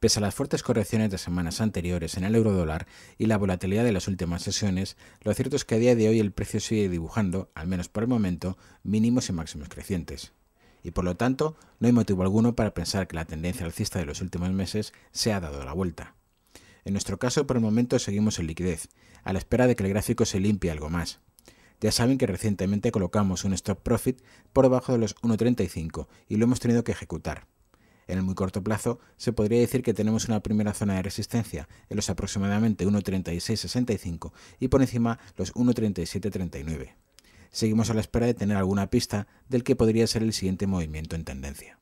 Pese a las fuertes correcciones de semanas anteriores en el eurodólar y la volatilidad de las últimas sesiones, lo cierto es que a día de hoy el precio sigue dibujando, al menos por el momento, mínimos y máximos crecientes. Y por lo tanto, no hay motivo alguno para pensar que la tendencia alcista de los últimos meses se ha dado la vuelta. En nuestro caso, por el momento, seguimos en liquidez, a la espera de que el gráfico se limpie algo más. Ya saben que recientemente colocamos un stop profit por debajo de los 1.35 y lo hemos tenido que ejecutar. En el muy corto plazo, se podría decir que tenemos una primera zona de resistencia en los aproximadamente 1.3665 y por encima los 1.3739. Seguimos a la espera de tener alguna pista del que podría ser el siguiente movimiento en tendencia.